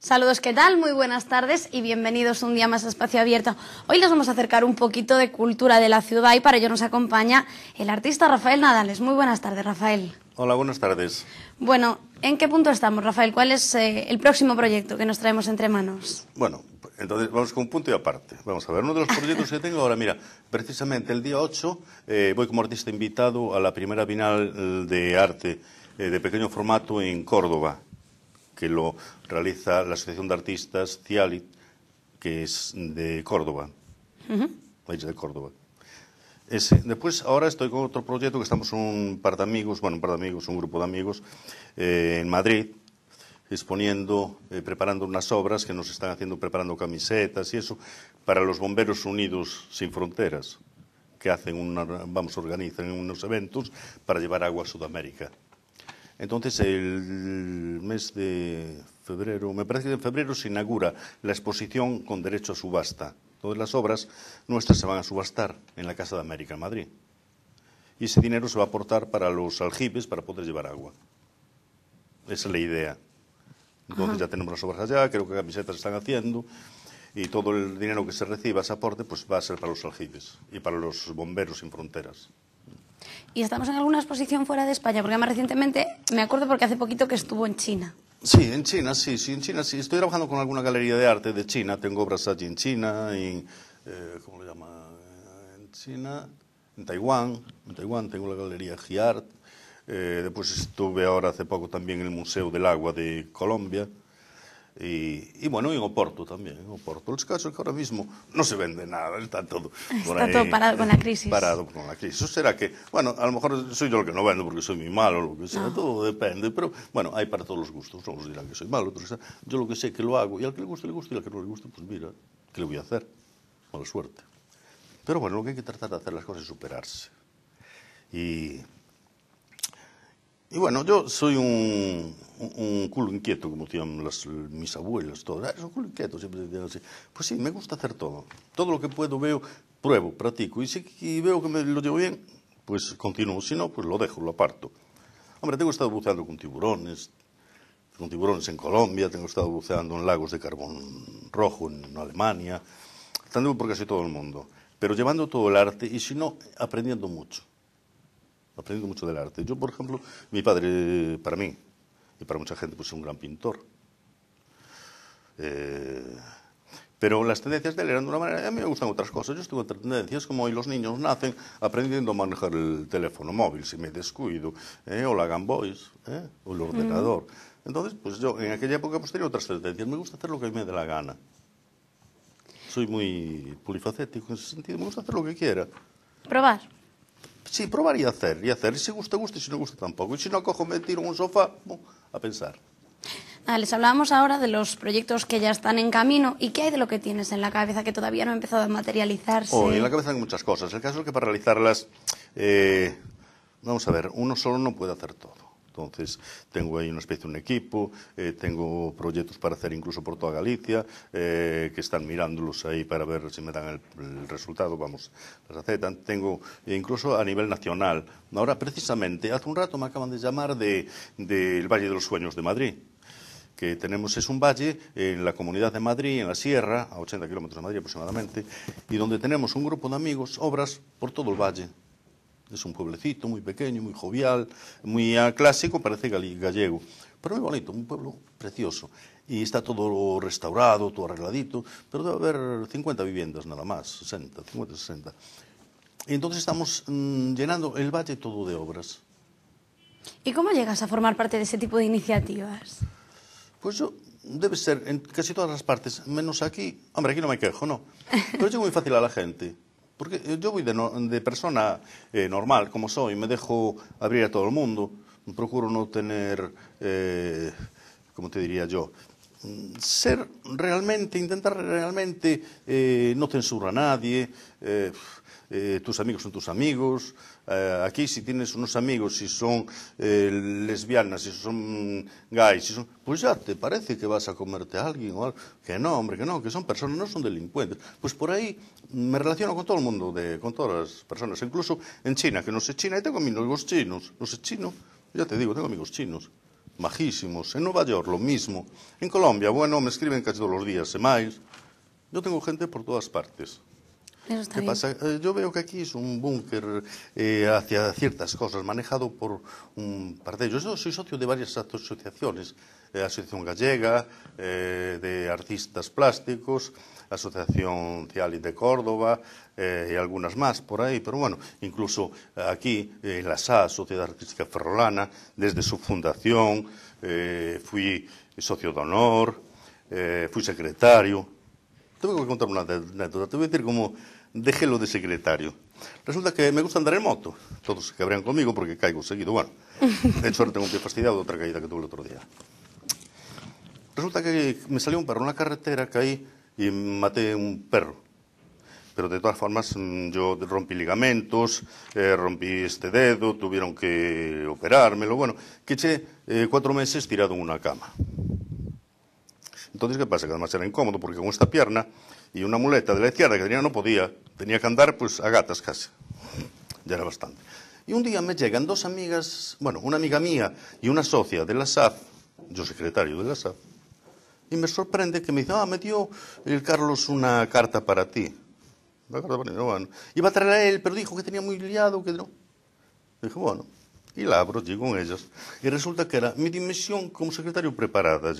Saludos, ¿qué tal? Muy buenas tardes y bienvenidos un día más a Espacio Abierto. Hoy les vamos a acercar un poquito de cultura de la ciudad y para ello nos acompaña el artista Rafael Nadales. Muy buenas tardes, Rafael. Hola, buenas tardes. Bueno, ¿en qué punto estamos, Rafael? ¿Cuál es eh, el próximo proyecto que nos traemos entre manos? Bueno, entonces, vamos con un punto y aparte. Vamos a ver, uno de los proyectos que tengo ahora, mira, precisamente el día 8 eh, voy como artista invitado a la primera final mm, de Arte eh, de pequeño formato en Córdoba, que lo realiza la Asociación de Artistas Cialit, que es de Córdoba, de Córdoba. Después, ahora estoy con otro proyecto que estamos un par de amigos, bueno, un par de amigos, un grupo de amigos, eh, en Madrid, exponiendo, eh, preparando unas obras que nos están haciendo, preparando camisetas y eso, para los Bomberos Unidos Sin Fronteras, que hacen una, vamos, organizan unos eventos para llevar agua a Sudamérica. Entonces, el mes de febrero, me parece que en febrero se inaugura la exposición con derecho a subasta. Todas las obras nuestras se van a subastar en la Casa de América, en Madrid. Y ese dinero se va a aportar para los aljibes para poder llevar agua. Esa es la idea. Entonces ya tenemos las obras allá, creo que camisetas están haciendo y todo el dinero que se reciba, ese aporte, pues va a ser para los aljibes y para los bomberos sin fronteras. ¿Y estamos en alguna exposición fuera de España? Porque más recientemente, me acuerdo porque hace poquito que estuvo en China. Sí, en China, sí, sí, en China, sí. Estoy trabajando con alguna galería de arte de China, tengo obras allí en China, en, eh, ¿cómo llama? En China, en Taiwán, en Taiwán tengo la galería Hi-Art, Eh, depois estuve ahora hace pouco tamén en el Museo del Agua de Colombia, E, e bueno, en Oporto tamén, en Oporto. Porto. casos que ahora mismo non se vende nada, está todo por Está ahí, todo parado con a crisis. Parado con a crisis. O será que, bueno, a lo mejor soy yo el que no vendo porque soy muy malo, lo que sea, no. todo depende, pero bueno, hay para todos los gustos. Algunos dirán que soy malo, outros yo lo que sé que lo hago, y al que le guste, le guste, y al que no le guste, pues mira, ¿qué le voy a hacer? Mala suerte. Pero bueno, lo que hay que tratar de hacer las cosas es superarse. Y Y bueno, yo soy un, culo inquieto, como decían mis abuelos, todo. Ah, un culo inquieto, siempre decían así. Pues sí, me gusta hacer todo. Todo lo que puedo veo, pruebo, practico. Y si veo que me lo llevo bien, pues continúo. Si no, pues lo dejo, lo aparto. Hombre, tengo estado buceando con tiburones, con tiburones en Colombia, tengo estado buceando en lagos de carbón rojo en Alemania, tanto por casi todo el mundo, pero llevando todo el arte y si no, aprendiendo mucho aprendido mucho del arte. Yo, por ejemplo, mi padre, para mí, y para mucha gente, pues es un gran pintor. Eh, pero las tendencias de él eran de una manera, a mí me gustan otras cosas. Yo tengo otras tendencias, como hoy los niños nacen aprendiendo a manejar el teléfono móvil, si me descuido, eh, o la Game eh, o el ordenador. Mm. Entonces, pues yo en aquella época pues, tenía otras tendencias. Me gusta hacer lo que me dé la gana. Soy muy polifacético en ese sentido, me gusta hacer lo que quiera. Probar. Sí, probar y hacer, y hacer. Y si gusta, gusta, y si no gusta, tampoco. Y si no, cojo, me tiro un sofá, a pensar. Vale, les hablábamos ahora de los proyectos que ya están en camino y qué hay de lo que tienes en la cabeza que todavía no ha empezado a materializarse. en la cabeza hay muchas cosas. El caso es que para realizarlas, eh, vamos a ver, uno solo no puede hacer todo. Entonces, tengo ahí una especie de un equipo, eh, tengo proyectos para hacer incluso por toda Galicia, eh, que están mirándolos ahí para ver si me dan el, resultado, vamos, las aceptan. Tengo incluso a nivel nacional. Ahora, precisamente, hace un rato me acaban de llamar del de, de Valle de los Sueños de Madrid que tenemos es un valle en la comunidad de Madrid, en la sierra, a 80 kilómetros de Madrid aproximadamente, y donde tenemos un grupo de amigos, obras por todo el valle, es un pueblecito muy pequeño, muy jovial, muy clásico, parece gallego. Pero muy bonito, un pueblo precioso. Y está todo restaurado, todo arregladito, pero debe haber 50 viviendas nada más, 60, 50, 60. Y entonces estamos mm, llenando el valle todo de obras. ¿Y cómo llegas a formar parte de ese tipo de iniciativas? Pues yo, debe ser en casi todas las partes, menos aquí. Hombre, aquí no me quejo, no. Pero llego muy fácil a la gente. Porque eh, yo voy de, persona eh, normal, como soy, me dejo abrir a todo el mundo, procuro no tener, eh, como te diría yo, ser realmente, intentar realmente eh, no censura a nadie, eh, eh, tus amigos son tus amigos, eh, aquí si tienes unos amigos, si son eh, lesbianas, si son gays, si son... pues ya te parece que vas a comerte a alguien o algo. Que no, hombre, que no, que son personas, no son delincuentes. Pues por ahí me relaciono con todo el mundo, de, con todas las personas, incluso en China, que no sé China, y tengo amigos chinos, no sé chino, ya te digo, tengo amigos chinos majísimos, en Nova York lo mismo, en Colombia, bueno, me escriben casi todos los días, e máis. Yo tengo gente por todas partes. Eso está pasa? Eh, yo veo que aquí es un búnker eh, hacia ciertas cosas, manejado por un par de ellos. Yo soy socio de varias asociaciones Eh, a Asociación Gallega eh, de Artistas Plásticos, Asociación Ciali de Córdoba eh, e algunas máis por aí, pero bueno, incluso aquí en la SA, Sociedade Artística Ferrolana, desde su fundación, eh, fui socio de honor, eh, fui secretario. Tengo que contar una anécdota, te voy a decir como lo de secretario. Resulta que me gusta andar en moto. Todos se cabrean conmigo porque caigo seguido. Bueno, de hecho ahora tengo un pie fastidiado de otra caída que tuve el otro día. Resulta que me salió un perro en la carretera, caí y maté un perro. Pero de todas formas, mm, yo rompí ligamentos, eh, rompí este dedo, tuvieron que operármelo. Bueno, que eché eh, cuatro meses tirado en una cama. Entonces, ¿qué pasa? Que además era incómodo porque con esta pierna y una muleta de la izquierda que tenía no podía, tenía que andar pues a gatas casi. Ya era bastante. Y un día me llegan dos amigas, bueno, una amiga mía y una socia de la SAF, yo secretario de la SAF, y me sorprende que me dice, ah, me dio el Carlos una carta para ti. Una carta Iba a traer a él, pero dijo que tenía muy liado, que no. Dije, bueno, y la abro, llego con ellas. Y resulta que era mi dimisión como secretario preparada